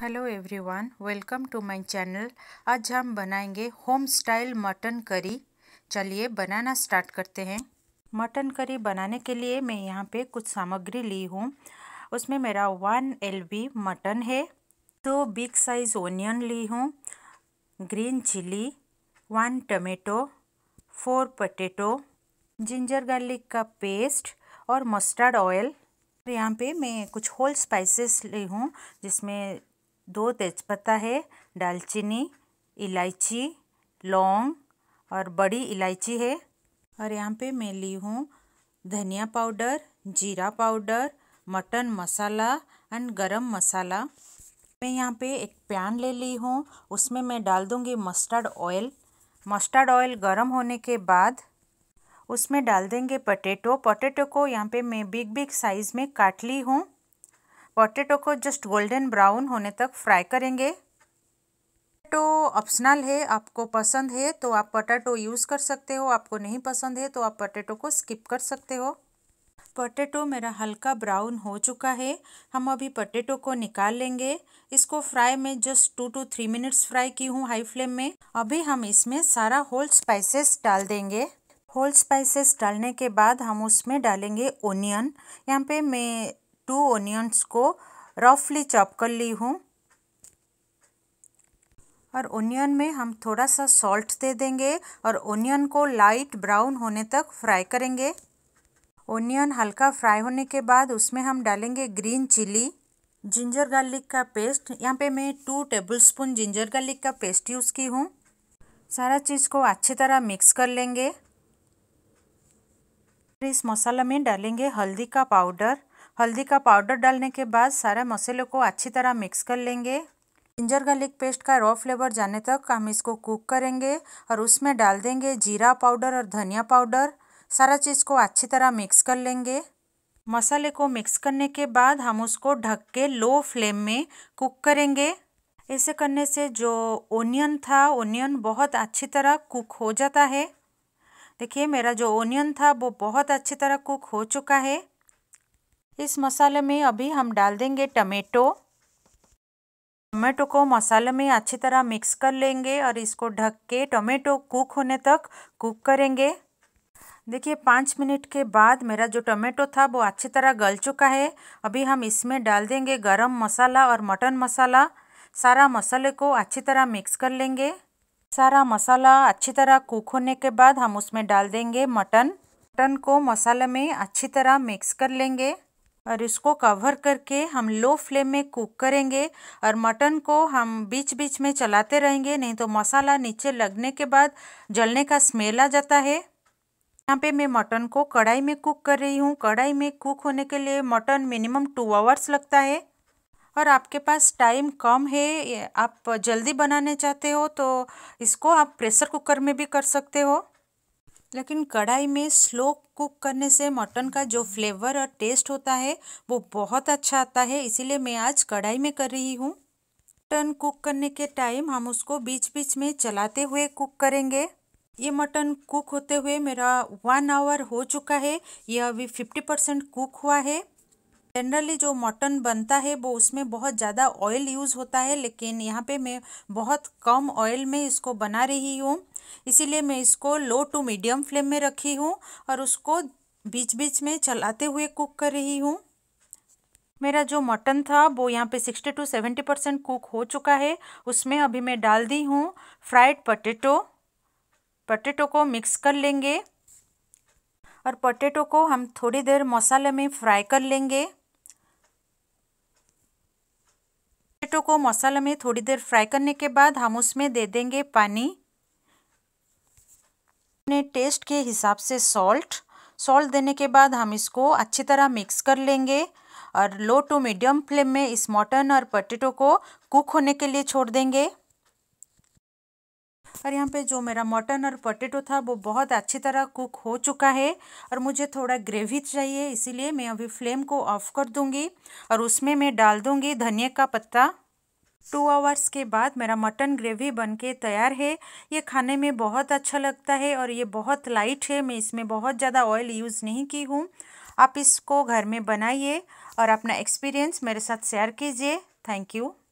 hello everyone welcome to my channel आज हम बनाएंगे होम स्टाइल मटन करी चलिए बनाना स्टार्ट करते हैं मटन करी बनाने के लिए मैं यहाँ पे कुछ सामग्री ली हूँ उसमें मेरा वन एलबी मटन है दो बिग साइज़ ओनियन ली हूँ green chilli one tomato four potato ginger garlic का पेस्ट और मस्टर्ड ऑयल यहाँ पे मैं कुछ होल स्पाइसेस ली हूँ जिसमें दो तेजपत्ता है दालचीनी इलायची लौंग और बड़ी इलायची है और यहाँ पे मैं ली हूँ धनिया पाउडर जीरा पाउडर मटन मसाला एंड गरम मसाला मैं यहाँ पे एक पैन ले ली हूँ उसमें मैं डाल दूँगी मस्टर्ड ऑयल मस्टर्ड ऑयल गरम होने के बाद उसमें डाल देंगे पटेटो पटेटो को यहाँ पे मैं बिग बिग साइज़ में काट ली हूँ पोटेटो को जस्ट गोल्डन ब्राउन होने तक फ्राई करेंगे पोटेटो ऑप्शनल है आपको पसंद है तो आप पोटेटो यूज़ कर सकते हो आपको नहीं पसंद है तो आप पोटेटो को स्किप कर सकते हो पोटेटो मेरा हल्का ब्राउन हो चुका है हम अभी पोटेटो को निकाल लेंगे इसको फ्राई में just two to three minutes fry की हूँ हाई फ्लेम में अभी हम इसमें सारा होल स्पाइसेस डाल देंगे होल स्पाइसेस डालने के बाद हम उसमें डालेंगे ओनियन यहाँ पे मैं टू ओनियंस को रफली चॉप कर ली हूँ और ओनियन में हम थोड़ा सा सॉल्ट दे देंगे और ओनियन को लाइट ब्राउन होने तक फ्राई करेंगे ओनियन हल्का फ्राई होने के बाद उसमें हम डालेंगे ग्रीन चिली जिंजर गार्लिक का पेस्ट यहाँ पे मैं टू टेबलस्पून जिंजर गार्लिक का पेस्ट यूज़ की हूँ सारा चीज़ को अच्छी तरह मिक्स कर लेंगे इस मसाला में डालेंगे हल्दी का पाउडर हल्दी का पाउडर डालने के बाद सारे मसाले को अच्छी तरह मिक्स कर लेंगे जिंजर गार्लिक पेस्ट का रॉ फ्लेवर जाने तक हम इसको कुक करेंगे और उसमें डाल देंगे जीरा पाउडर और धनिया पाउडर सारा चीज़ को अच्छी तरह मिक्स कर लेंगे मसाले को मिक्स करने के बाद हम उसको ढक के लो फ्लेम में कुक करेंगे ऐसे करने से जो ओनियन था ओनियन बहुत अच्छी तरह कुक हो जाता है देखिए मेरा जो ओनियन था वो बहुत अच्छी तरह कुक हो चुका है इस मसाले में अभी हम डाल देंगे टमेटो टमेटो को मसाले में अच्छी तरह मिक्स कर लेंगे और इसको ढक के टमेटो कुक होने तक कुक करेंगे देखिए पाँच मिनट के बाद मेरा जो टमेटो था वो अच्छी तरह गल चुका है अभी हम इसमें डाल देंगे गरम मसाला और मटन मसाला सारा मसाले को अच्छी तरह मिक्स कर लेंगे सारा मसाला अच्छी तरह कुक होने के बाद हम उसमें डाल देंगे मटन मटन को मसाले में अच्छी तरह मिक्स कर लेंगे और इसको कवर करके हम लो फ्लेम में कुक करेंगे और मटन को हम बीच बीच में चलाते रहेंगे नहीं तो मसाला नीचे लगने के बाद जलने का स्मेल आ जाता है यहाँ पे मैं मटन को कढ़ाई में कुक कर रही हूँ कढ़ाई में कुक होने के लिए मटन मिनिमम टू आवर्स लगता है और आपके पास टाइम कम है आप जल्दी बनाने चाहते हो तो इसको आप प्रेशर कुकर में भी कर सकते हो लेकिन कढ़ाई में स्लो कुक करने से मटन का जो फ्लेवर और टेस्ट होता है वो बहुत अच्छा आता है इसीलिए मैं आज कढ़ाई में कर रही हूँ मटन कुक करने के टाइम हम उसको बीच बीच में चलाते हुए कुक करेंगे ये मटन कुक होते हुए मेरा वन आवर हो चुका है यह अभी फिफ्टी परसेंट कुक हुआ है जनरली जो मटन बनता है वो उसमें बहुत ज़्यादा ऑयल यूज़ होता है लेकिन यहाँ पे मैं बहुत कम ऑयल में इसको बना रही हूँ इसीलिए मैं इसको लो टू मीडियम फ्लेम में रखी हूँ और उसको बीच बीच में चलाते हुए कुक कर रही हूँ मेरा जो मटन था वो यहाँ पे sixty to seventy percent cook हो चुका है उसमें अभी मैं डाल दी हूँ फ्राइड पटेटो पटेटो को मिक्स कर लेंगे और पटेटो को हम थोड़ी देर मसाले में फ्राई कर लेंगे टोमेटो को मसाला में थोड़ी देर फ्राई करने के बाद हम उसमें दे देंगे पानी अपने टेस्ट के हिसाब से सॉल्ट सॉल्ट देने के बाद हम इसको अच्छी तरह मिक्स कर लेंगे और लो टू मीडियम फ्लेम में इस मटन और पटेटो को कुक होने के लिए छोड़ देंगे और यहाँ पे जो मेरा मटन और पोटेटो था वो बहुत अच्छी तरह कुक हो चुका है और मुझे थोड़ा ग्रेवी चाहिए इसीलिए मैं अभी फ्लेम को ऑफ़ कर दूँगी और उसमें मैं डाल दूँगी धनिया का पत्ता टू आवर्स के बाद मेरा मटन ग्रेवी बनके तैयार है ये खाने में बहुत अच्छा लगता है और ये बहुत लाइट है मैं इसमें बहुत ज़्यादा ऑयल यूज़ नहीं की हूँ आप इसको घर में बनाइए और अपना एक्सपीरियंस मेरे साथ शेयर कीजिए थैंक यू